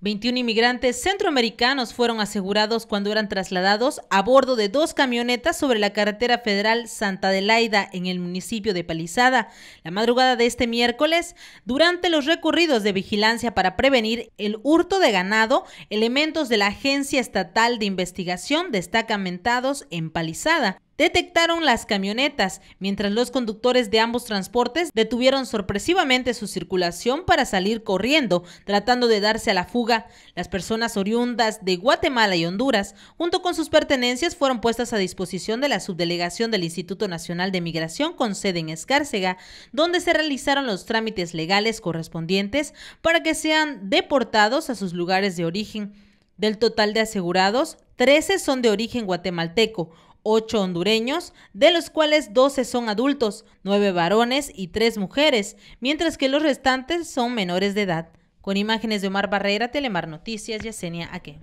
21 inmigrantes centroamericanos fueron asegurados cuando eran trasladados a bordo de dos camionetas sobre la carretera federal Santa Adelaida en el municipio de Palizada la madrugada de este miércoles durante los recorridos de vigilancia para prevenir el hurto de ganado. Elementos de la Agencia Estatal de Investigación destacamentados en Palizada detectaron las camionetas, mientras los conductores de ambos transportes detuvieron sorpresivamente su circulación para salir corriendo, tratando de darse a la fuga. Las personas oriundas de Guatemala y Honduras, junto con sus pertenencias, fueron puestas a disposición de la subdelegación del Instituto Nacional de Migración con sede en Escárcega, donde se realizaron los trámites legales correspondientes para que sean deportados a sus lugares de origen. Del total de asegurados, 13 son de origen guatemalteco, ocho hondureños, de los cuales 12 son adultos, nueve varones y tres mujeres, mientras que los restantes son menores de edad. Con imágenes de Omar Barrera, Telemar Noticias, Yesenia Aque.